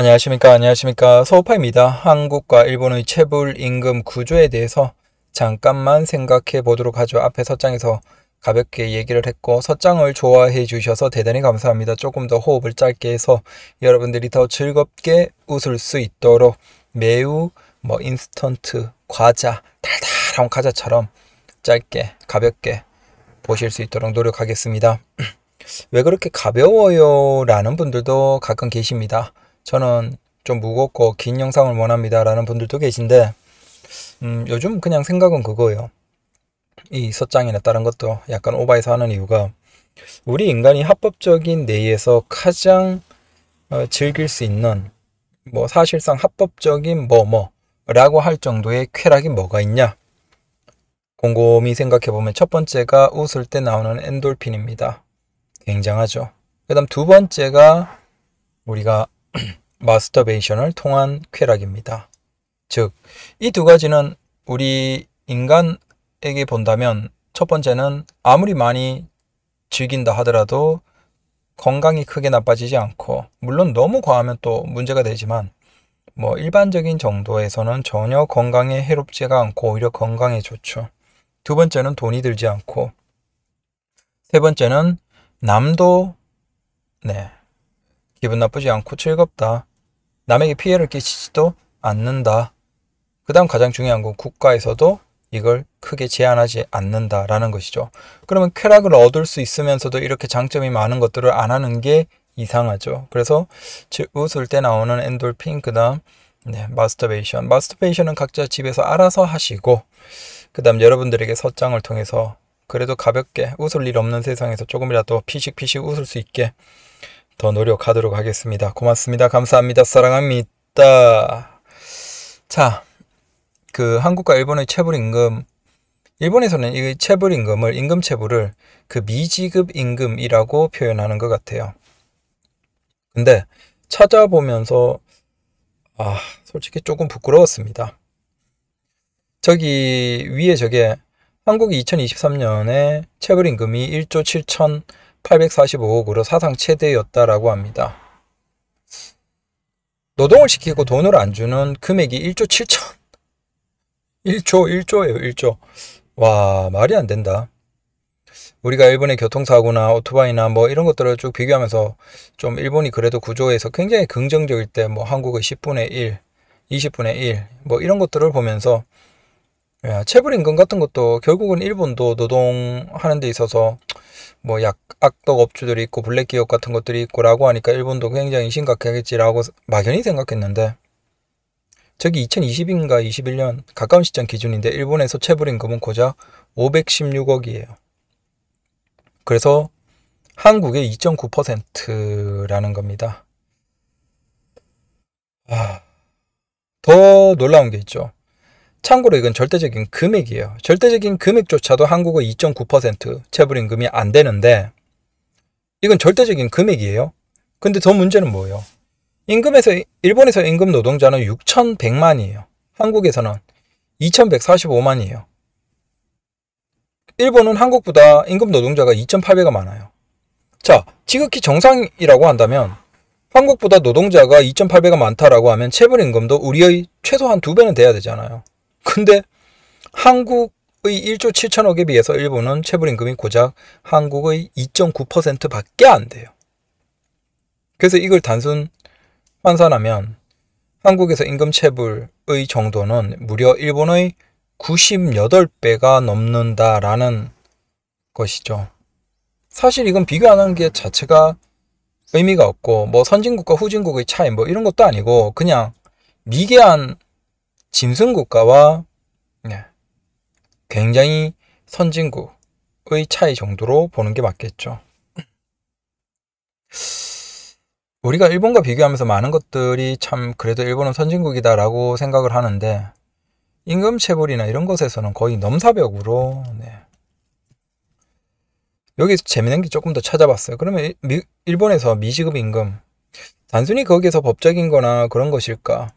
안녕하십니까 안녕하십니까 소파입니다 한국과 일본의 체불 임금 구조에 대해서 잠깐만 생각해 보도록 하죠. 앞에 서장에서 가볍게 얘기를 했고 서장을 좋아해 주셔서 대단히 감사합니다. 조금 더 호흡을 짧게 해서 여러분들이 더 즐겁게 웃을 수 있도록 매우 뭐 인스턴트 과자 달달한 과자처럼 짧게 가볍게 보실 수 있도록 노력하겠습니다. 왜 그렇게 가벼워요? 라는 분들도 가끔 계십니다. 저는 좀 무겁고 긴 영상을 원합니다. 라는 분들도 계신데, 음, 요즘 그냥 생각은 그거예요. 이 서장이나 다른 것도 약간 오바해서 하는 이유가 우리 인간이 합법적인 내에서 가장 어, 즐길 수 있는 뭐 사실상 합법적인 뭐뭐라고 할 정도의 쾌락이 뭐가 있냐? 곰곰이 생각해 보면 첫 번째가 웃을 때 나오는 엔돌핀입니다. 굉장하죠. 그다음 두 번째가 우리가 마스터베이션을 통한 쾌락입니다. 즉, 이 두 가지는 우리 인간에게 본다면 첫 번째는 아무리 많이 즐긴다 하더라도 건강이 크게 나빠지지 않고, 물론 너무 과하면 또 문제가 되지만, 뭐 일반적인 정도에서는 전혀 건강에 해롭지가 않고 오히려 건강에 좋죠. 두 번째는 돈이 들지 않고, 세 번째는 남도 네 기분 나쁘지 않고 즐겁다. 남에게 피해를 끼치지도 않는다. 그 다음 가장 중요한 건 국가에서도 이걸 크게 제한하지 않는다라는 것이죠. 그러면 쾌락을 얻을 수 있으면서도 이렇게 장점이 많은 것들을 안 하는 게 이상하죠. 그래서 웃을 때 나오는 엔돌핀, 그 다음 네, 마스터베이션. 마스터베이션은 각자 집에서 알아서 하시고 그 다음 여러분들에게 서장을 통해서 그래도 가볍게 웃을 일 없는 세상에서 조금이라도 피식피식 웃을 수 있게 더 노력하도록 하겠습니다. 고맙습니다. 감사합니다. 사랑합니다. 자, 그 한국과 일본의 체불 임금 일본에서는 이 체불 임금을 임금 체불을 그 미지급 임금이라고 표현하는 것 같아요. 근데 찾아보면서 아, 솔직히 조금 부끄러웠습니다. 저기 위에 저게 한국이 2023년에 체불 임금이 1조 7천 845억으로 사상 최대였다라고 합니다. 노동을 시키고 돈을 안 주는 금액이 1조 7천. 1조, 1조예요, 1조. 와, 말이 안 된다. 우리가 일본의 교통사고나 오토바이나 뭐 이런 것들을 쭉 비교하면서 좀 일본이 그래도 구조에서 굉장히 긍정적일 때 뭐 한국의 10분의 1, 20분의 1, 뭐 이런 것들을 보면서 예, 체불 임금 같은 것도 결국은 일본도 노동하는 데 있어서 뭐약 악덕 업주들이 있고 블랙 기업 같은 것들이 있고라고 하니까 일본도 굉장히 심각하겠지라고 막연히 생각했는데 저기 2020인가 21년 가까운 시점 기준인데 일본에서 체불 임금은 고작 516억이에요. 그래서 한국의 2.9%라는 겁니다. 아, 더 놀라운 게 있죠. 참고로 이건 절대적인 금액이에요. 절대적인 금액조차도 한국의2.9% 체불임금이 안 되는데 이건 절대적인 금액이에요. 근데 더 문제는 뭐예요? 임금에서 일본에서 임금 노동자는 6,100만이에요. 한국에서는 2,145만이에요. 일본은 한국보다 임금 노동자가 2,800가 많아요. 자, 지극히 정상이라고 한다면 한국보다 노동자가 2,800가 많다라고 하면 체불임금도 우리의 최소한 두 배는 돼야 되잖아요. 근데 한국의 1조 7천억에 비해서 일본은 체불임금이 고작 한국의 2.9%밖에 안 돼요. 그래서 이걸 단순 환산하면 한국에서 임금 체불의 정도는 무려 일본의 98배가 넘는다라는 것이죠. 사실 이건 비교 안 하는 게 자체가 의미가 없고 뭐 선진국과 후진국의 차이 뭐 이런 것도 아니고 그냥 미개한 짐승국가와 네, 굉장히 선진국의 차이 정도로 보는 게 맞겠죠. 우리가 일본과 비교하면서 많은 것들이 참 그래도 일본은 선진국이다라고 생각을 하는데 임금 체불이나 이런 것에서는 거의 넘사벽으로 네. 여기서 재밌는 게 조금 더 찾아봤어요. 그러면 일본에서 미지급 임금 단순히 거기에서 법적인 거나 그런 것일까?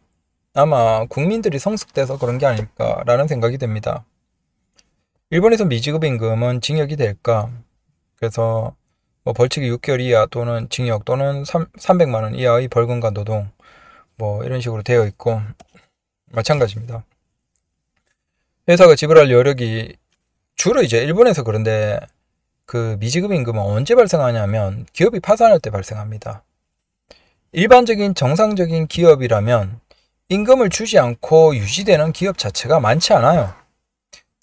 아마 국민들이 성숙돼서 그런 게 아닐까라는 생각이 듭니다. 일본에서 미지급 임금은 징역이 될까? 그래서 뭐 벌칙이 6개월 이하 또는 징역 또는 3, 300만 원 이하의 벌금과 노동 뭐 이런 식으로 되어 있고 마찬가지입니다. 회사가 지불할 여력이 주로 이제 일본에서 그런데 그 미지급 임금은 언제 발생하냐면 기업이 파산할 때 발생합니다. 일반적인 정상적인 기업이라면 임금을 주지 않고 유지되는 기업 자체가 많지 않아요.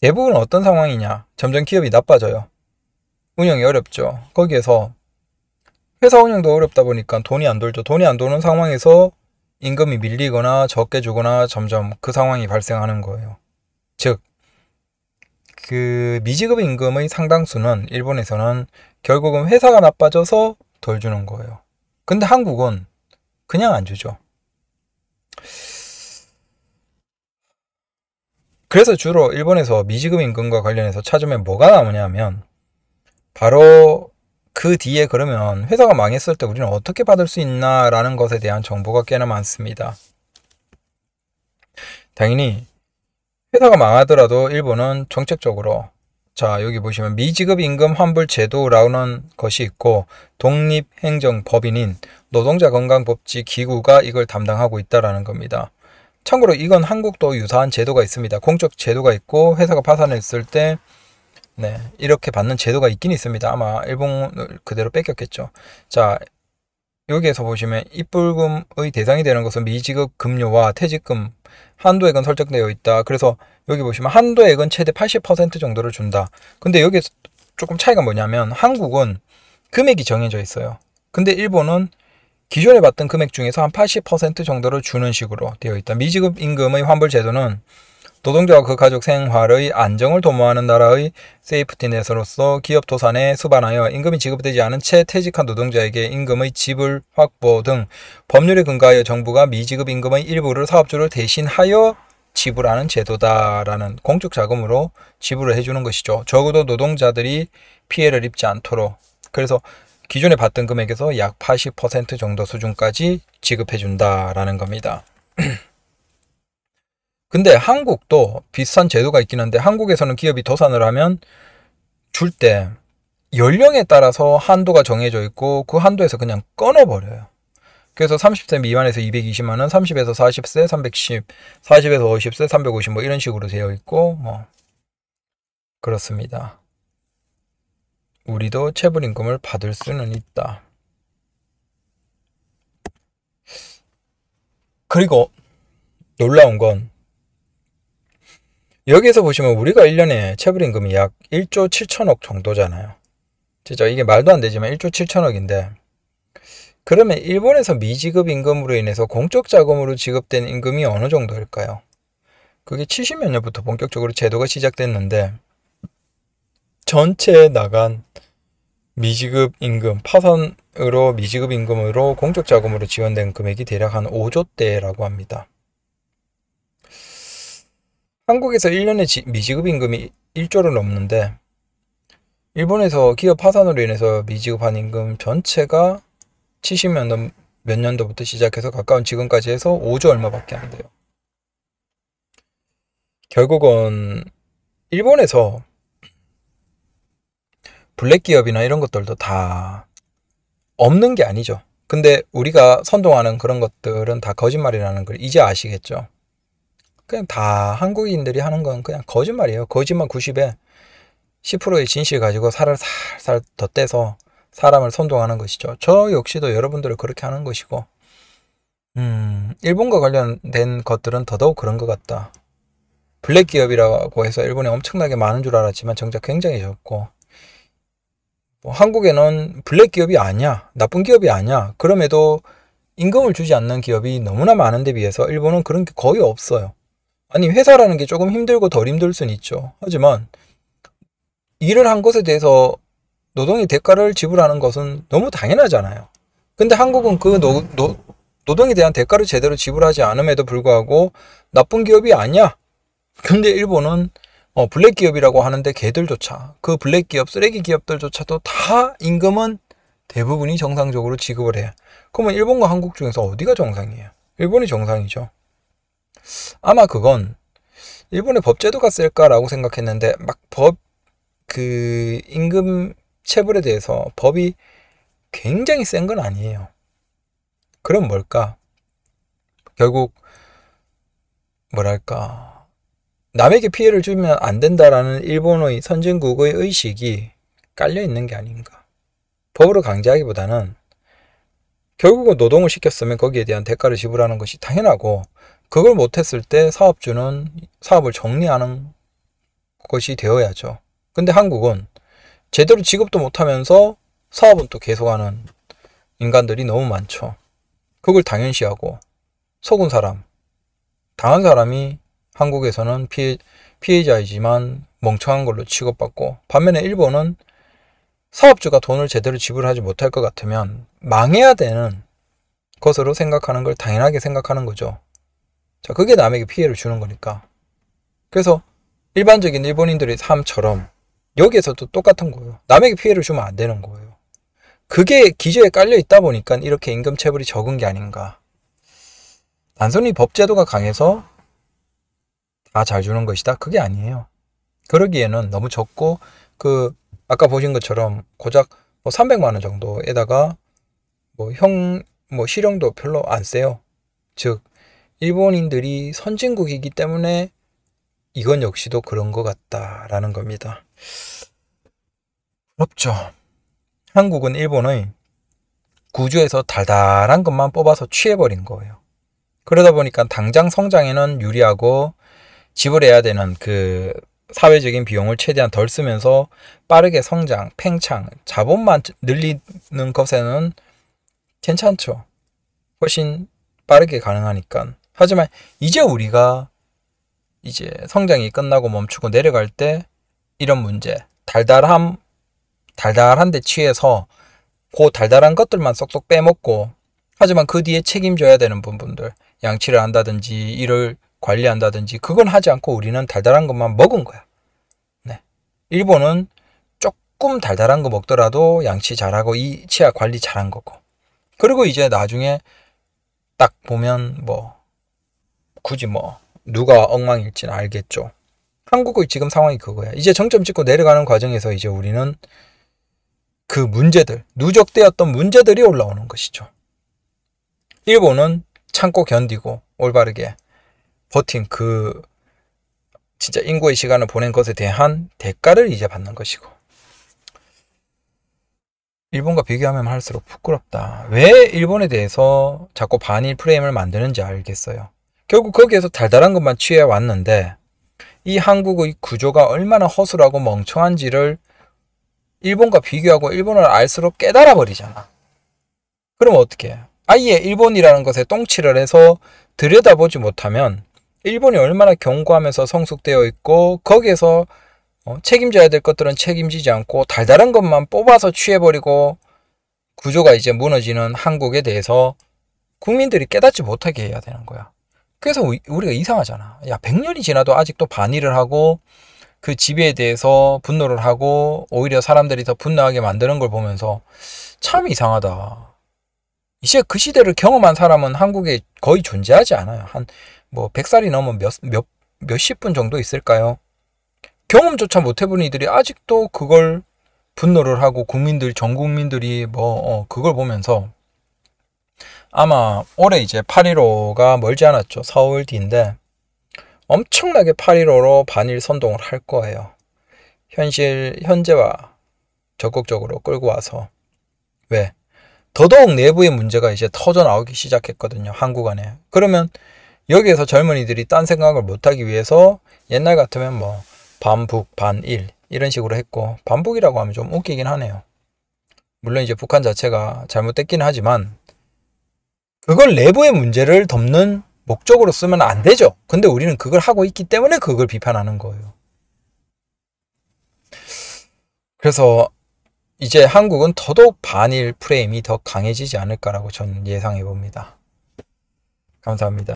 대부분 어떤 상황이냐? 점점 기업이 나빠져요. 운영이 어렵죠. 거기에서 회사 운영도 어렵다 보니까 돈이 안 돌죠. 돈이 안 도는 상황에서 임금이 밀리거나 적게 주거나 점점 그 상황이 발생하는 거예요. 즉, 그 미지급 임금의 상당수는 일본에서는 결국은 회사가 나빠져서 덜 주는 거예요. 근데 한국은 그냥 안 주죠. 그래서 주로 일본에서 미지급 임금과 관련해서 찾으면 뭐가 나오냐면 바로 그 뒤에 그러면 회사가 망했을 때 우리는 어떻게 받을 수 있나라는 것에 대한 정보가 꽤나 많습니다. 당연히 회사가 망하더라도 일본은 정책적으로 자 여기 보시면 미지급 임금 환불 제도라는 것이 있고 독립행정법인인 노동자 건강복지 기구가 이걸 담당하고 있다라는 겁니다. 참고로 이건 한국도 유사한 제도가 있습니다. 공적 제도가 있고 회사가 파산했을 때 네, 이렇게 받는 제도가 있긴 있습니다. 아마 일본을 그대로 뺏겼겠죠. 자, 여기에서 보시면 입불금의 대상이 되는 것은 미지급 급료와 퇴직금 한도액은 설정되어 있다. 그래서 여기 보시면 한도액은 최대 80% 정도를 준다. 근데 여기 조금 차이가 뭐냐면 한국은 금액이 정해져 있어요. 근데 일본은 기존에 받던 금액 중에서 한 80% 정도를 주는 식으로 되어 있다. 미지급 임금의 환불 제도는 노동자와 그 가족 생활의 안정을 도모하는 나라의 세이프티넷으로서 기업 도산에 수반하여 임금이 지급되지 않은 채 퇴직한 노동자에게 임금의 지불 확보 등 법률에 근거하여 정부가 미지급 임금의 일부를 사업주를 대신하여 지불하는 제도다라는 공적 자금으로 지불을 해주는 것이죠. 적어도 노동자들이 피해를 입지 않도록. 그래서 기존에 받던 금액에서 약 80% 정도 수준까지 지급해 준다라는 겁니다. 근데 한국도 비슷한 제도가 있긴 한데 한국에서는 기업이 도산을 하면 줄 때 연령에 따라서 한도가 정해져 있고 그 한도에서 그냥 끊어버려요. 그래서 30세 미만에서 220만 원, 30에서 40세 310, 40에서 50세 350 뭐 이런 식으로 되어 있고 뭐 그렇습니다. 우리도 체불임금을 받을 수는 있다. 그리고 놀라운 건 여기에서 보시면 우리가 1년에 체불임금이 약 1조 7천억 정도잖아요. 진짜 이게 말도 안 되지만 1조 7천억인데 그러면 일본에서 미지급 임금으로 인해서 공적 자금으로 지급된 임금이 어느 정도일까요? 그게 70몇 년부터 본격적으로 제도가 시작됐는데 전체에 나간 미지급 임금, 파산으로 미지급 임금으로 공적 자금으로 지원된 금액이 대략 한 5조대라고 합니다. 한국에서 1년에 지, 미지급 임금이 1조를 넘는데 일본에서 기업 파산으로 인해서 미지급한 임금 전체가 70년 몇 년도부터 시작해서 가까운 지금까지 해서 5조 얼마밖에 안 돼요. 결국은 일본에서 블랙 기업이나 이런 것들도 다 없는 게 아니죠. 근데 우리가 선동하는 그런 것들은 다 거짓말이라는 걸 이제 아시겠죠? 그냥 다 한국인들이 하는 건 그냥 거짓말이에요. 거짓말 90에 10%의 진실 가지고 살을 살살 덧대서 사람을 선동하는 것이죠. 저 역시도 여러분들을 그렇게 하는 것이고, 음, 일본과 관련된 것들은 더더욱 그런 것 같다. 블랙 기업이라고 해서 일본에 엄청나게 많은 줄 알았지만 정작 굉장히 적고, 뭐 한국에는 블랙 기업이 아니야, 나쁜 기업이 아니야. 그럼에도 임금을 주지 않는 기업이 너무나 많은데 비해서 일본은 그런 게 거의 없어요. 아니 회사라는 게 조금 힘들고 덜 힘들 순 있죠. 하지만 일을 한 것에 대해서 노동의 대가를 지불하는 것은 너무 당연하잖아요. 근데 한국은 그 노, 노, 노동에 대한 대가를 제대로 지불하지 않음에도 불구하고 나쁜 기업이 아니야. 근데 일본은 어, 블랙 기업이라고 하는데 걔들조차 그 블랙 기업 쓰레기 기업들조차도 다 임금은 대부분이 정상적으로 지급을 해요. 그러면 일본과 한국 중에서 어디가 정상이에요? 일본이 정상이죠. 아마 그건 일본의 법제도가 쓸까라고 생각했는데 막 법 그 임금 체불에 대해서 법이 굉장히 센 건 아니에요. 그럼 뭘까? 결국 뭐랄까 남에게 피해를 주면 안 된다라는 일본의 선진국의 의식이 깔려 있는 게 아닌가. 법으로 강제하기보다는 결국은 노동을 시켰으면 거기에 대한 대가를 지불하는 것이 당연하고 그걸 못했을 때 사업주는 사업을 정리하는 것이 되어야죠. 근데 한국은 제대로 지급도 못하면서 사업은 또 계속하는 인간들이 너무 많죠. 그걸 당연시하고 속은 사람, 당한 사람이 한국에서는 피해, 피해자이지만 멍청한 걸로 취급받고 반면에 일본은 사업주가 돈을 제대로 지불하지 못할 것 같으면 망해야 되는 것으로 생각하는 걸 당연하게 생각하는 거죠. 자, 그게 남에게 피해를 주는 거니까. 그래서 일반적인 일본인들의 삶처럼 여기에서도 똑같은 거예요. 남에게 피해를 주면 안 되는 거예요. 그게 기저에 깔려 있다 보니까 이렇게 임금체불이 적은 게 아닌가. 단순히 법제도가 강해서 아, 잘 주는 것이다. 그게 아니에요. 그러기에는 너무 적고 그 아까 보신 것처럼 고작 뭐 300만 원 정도에다가 뭐 형 뭐 실형도 별로 안 세요. 즉 일본인들이 선진국이기 때문에 이건 역시도 그런 것 같다라는 겁니다. 부죠 한국은 일본의 구조에서 달달한 것만 뽑아서 취해버린 거예요. 그러다 보니까 당장 성장에는 유리하고 지불해야 되는 그 사회적인 비용을 최대한 덜 쓰면서 빠르게 성장, 팽창, 자본만 늘리는 것에는 괜찮죠. 훨씬 빠르게 가능하니까. 하지만 이제 우리가 이제 성장이 끝나고 멈추고 내려갈 때 이런 문제, 달달함, 달달한 데 취해서 그 달달한 것들만 쏙쏙 빼먹고 하지만 그 뒤에 책임져야 되는 부분들, 양치를 한다든지 이를 관리한다든지 그건 하지 않고 우리는 달달한 것만 먹은 거야. 네. 일본은 조금 달달한 거 먹더라도 양치 잘하고 이 치아 관리 잘한 거고. 그리고 이제 나중에 딱 보면 뭐 굳이 뭐 누가 엉망일지는 알겠죠. 한국의 지금 상황이 그거야. 이제 정점 찍고 내려가는 과정에서 이제 우리는 그 문제들, 누적되었던 문제들이 올라오는 것이죠. 일본은 참고 견디고 올바르게 버틴 그 진짜 인고의 시간을 보낸 것에 대한 대가를 이제 받는 것이고 일본과 비교하면 할수록 부끄럽다. 왜 일본에 대해서 자꾸 반일 프레임을 만드는지 알겠어요. 결국 거기에서 달달한 것만 취해 왔는데 이 한국의 구조가 얼마나 허술하고 멍청한지를 일본과 비교하고 일본을 알수록 깨달아 버리잖아. 그럼 어떻게? 아예 일본이라는 것에 똥칠을 해서 들여다보지 못하면 일본이 얼마나 견고하면서 성숙되어 있고 거기에서 어, 책임져야 될 것들은 책임지지 않고 달달한 것만 뽑아서 취해버리고 구조가 이제 무너지는 한국에 대해서 국민들이 깨닫지 못하게 해야 되는 거야. 그래서 우리가 이상하잖아. 야, 100년이 지나도 아직도 반일를 하고 그집에 대해서 분노를 하고 오히려 사람들이 더 분노하게 만드는 걸 보면서 참 이상하다. 이제 그 시대를 경험한 사람은 한국에 거의 존재하지 않아요. 한뭐 100살이 넘으면 몇, 몇, 몇십 분 정도 있을까요? 경험조차 못 해본 이들이 아직도 그걸 분노를 하고 국민들, 전 국민들이 뭐, 어, 그걸 보면서 아마 올해 이제 8.15가 멀지 않았죠. 4월 뒤인데 엄청나게 8.15로 반일 선동을 할 거예요. 현실, 현재와 적극적으로 끌고 와서. 왜? 더더욱 내부의 문제가 이제 터져 나오기 시작했거든요. 한국 안에. 그러면 여기에서 젊은이들이 딴 생각을 못하기 위해서 옛날 같으면 뭐 반북, 반일 이런 식으로 했고 반북이라고 하면 좀 웃기긴 하네요. 물론 이제 북한 자체가 잘못됐긴 하지만 그걸 내부의 문제를 덮는 목적으로 쓰면 안 되죠. 근데 우리는 그걸 하고 있기 때문에 그걸 비판하는 거예요. 그래서 이제 한국은 더더욱 반일 프레임이 더 강해지지 않을까라고 저는 예상해 봅니다. 감사합니다.